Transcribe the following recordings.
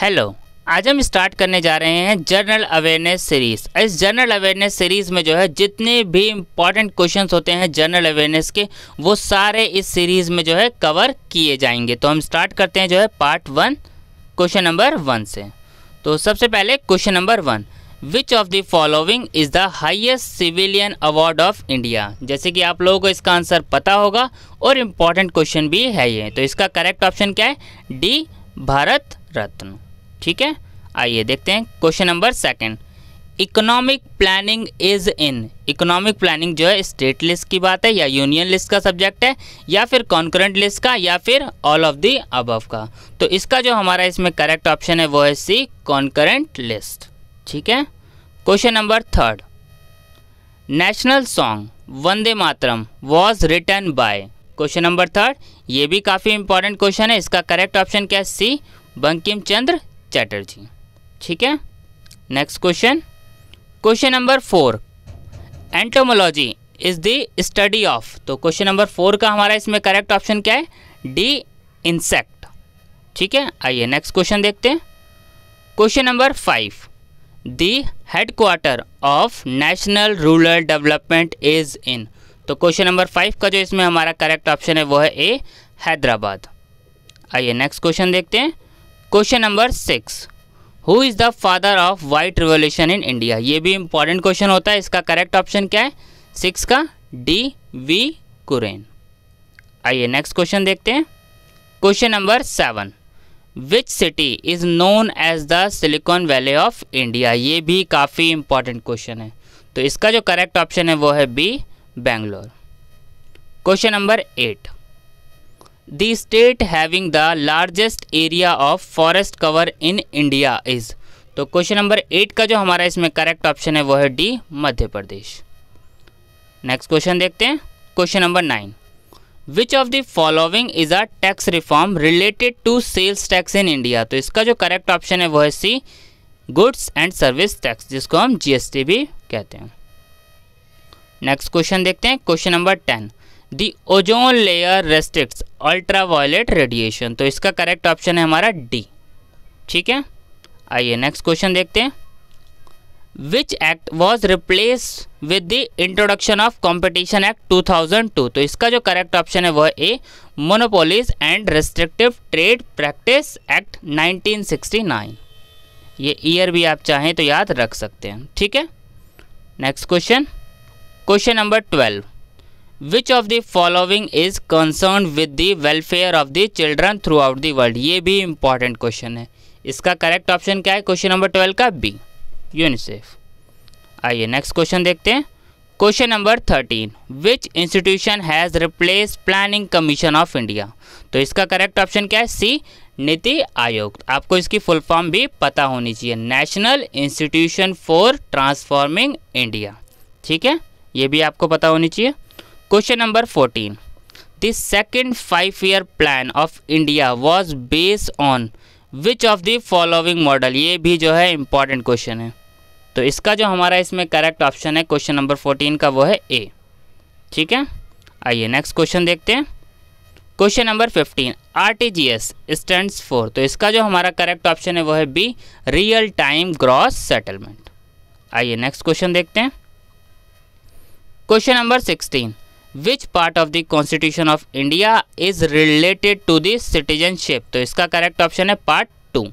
Hello आज हम start करने जा रहे हैं जनरल अवेयरनेस सीरीज़ इस जनरल अवेयरनेस सीरीज़ में जो है जितने भी इम्पॉर्टेंट क्वेश्चंस होते हैं जनरल अवेयरनेस के वो सारे इस सीरीज़ में जो है कवर किए जाएंगे तो हम स्टार्ट करते हैं जो है part one question number one से तो सबसे पहले question number one which of the following is the highest civilian award of India जैसे कि आप लोगों को इसका आंसर पता होगा और इम्पॉर्टेंट क्वेश्चन भी है ये तो इसका करेक्ट ऑप्शन क्या है डी भारत रत्न ठीक है आइए देखते हैं question number second economic planning is in economic planning जो है स्टेट लिस्ट की बात है या यूनियन लिस्ट का सब्जेक्ट है या फिर कॉन्करेंट लिस्ट का या फिर ऑल ऑफ दी अबव का तो इसका जो हमारा इसमें करेक्ट ऑप्शन है वो है सी कॉन्करेंट लिस्ट ठीक है question number third national song Vande Mataram was written by question number third ये भी काफ़ी इंपॉर्टेंट क्वेश्चन है इसका करेक्ट ऑप्शन क्या है सी बंकिम चंद्र चैटर्जी ठीक है next question question number four entomology is the study of तो क्वेश्चन नंबर फोर का हमारा इसमें करेक्ट ऑप्शन क्या है डी इंसेक्ट ठीक है आइए नेक्स्ट क्वेश्चन देखते हैं question number five the headquarter of national rural development is in तो क्वेश्चन नंबर फाइव का जो इसमें हमारा करेक्ट ऑप्शन है वो है ए हैदराबाद आइए नेक्स्ट क्वेश्चन देखते हैं question number six who is the father of white revolution in India ये भी इंपॉर्टेंट क्वेश्चन होता है इसका करेक्ट ऑप्शन क्या है सिक्स का डी वी कुरेन आइए नेक्स्ट क्वेश्चन देखते हैं question number seven which city is known as the Silicon Valley of India ये भी काफ़ी इंपॉर्टेंट क्वेश्चन है तो इसका जो करेक्ट ऑप्शन है वो है B Bangalore question number eight the state having the largest area of forest cover in India is तो क्वेश्चन नंबर एट का जो हमारा इसमें करेक्ट ऑप्शन है वो है D Madhya Pradesh next question देखते हैं question number nine which of the following is a tax reform related to sales tax in India तो इसका जो करेक्ट ऑप्शन है वो है C goods and service tax जिसको हम जीएसटी भी कहते हैं नेक्स्ट क्वेश्चन देखते हैं question number ten the ozone layer restrict ultraviolet radiation तो इसका करेक्ट ऑप्शन है हमारा डी ठीक है आइए नेक्स्ट क्वेश्चन देखते हैं which act was replace with the introduction of competition act 2002 तो इसका जो करेक्ट ऑप्शन है वह A monopolies and restrictive trade practice act 1969 ये ईयर भी आप चाहें तो याद रख सकते हैं ठीक है next question question number twelve which of the following is concern with the welfare of the children throughout the world ये भी इंपॉर्टेंट क्वेश्चन है इसका करेक्ट ऑप्शन क्या है क्वेश्चन नंबर ट्वेल्व का बी यूनिसेफ आइए नेक्स्ट क्वेश्चन देखते हैं question number thirteen which institution has replace planning commission of India तो इसका करेक्ट ऑप्शन क्या है सी नीति आयोग आपको इसकी फुल फॉर्म भी पता होनी चाहिए national institution for transforming India ठीक है ये भी आपको पता होनी चाहिए question number fourteen the second five year plan of India was based on which of the following model ये भी जो है इम्पॉर्टेंट क्वेश्चन है तो इसका जो हमारा इसमें करेक्ट ऑप्शन है क्वेश्चन नंबर फोर्टीन का वो है ए ठीक है आइए नेक्स्ट क्वेश्चन देखते हैं question number fifteen R T G S stand for तो इसका जो हमारा करेक्ट ऑप्शन है वो है B real time gross settlement आइए नेक्स्ट क्वेश्चन देखते हैं question number sixteen which part of the constitution of India is related to this citizenship तो इसका करेक्ट ऑप्शन है पार्ट टू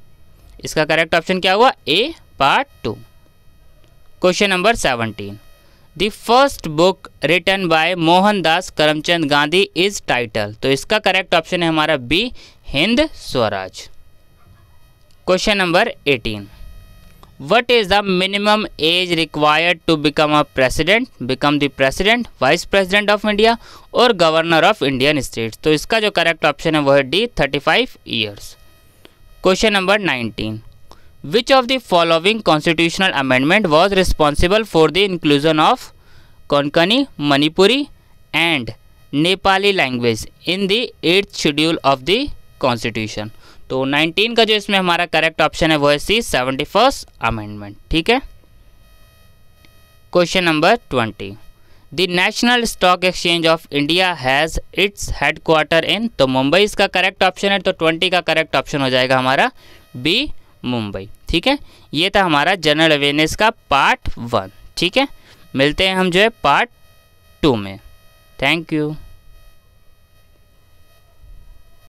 इसका करेक्ट ऑप्शन क्या हुआ A part two question number seventeen the first book written bye Mohandas Karamchand Gandhi is title तो इसका correct option है हमारा B Hind Swaraj question number eighteen what is the minimum age required to become a president become the president vice president of india or governor of Indian states? to इसका जो correct option है वो 35 years. Question number 19 which of the following constitutional amendment was responsible for the inclusion of konkani manipuri and nepali language in the 8th schedule of the constitution तो 19 का जो इसमें हमारा correct option है वो है सी सेवेंटी फर्स्ट अमेंडमेंट ठीक है question number 20 the national stock exchange of India has its headquarter in तो मुंबई इसका करेक्ट ऑप्शन है तो ट्वेंटी का करेक्ट ऑप्शन हो जाएगा हमारा बी मुंबई ठीक है ये था हमारा जनरल अवेयरनेस का पार्ट वन ठीक है मिलते हैं हम जो है पार्ट टू में थैंक यू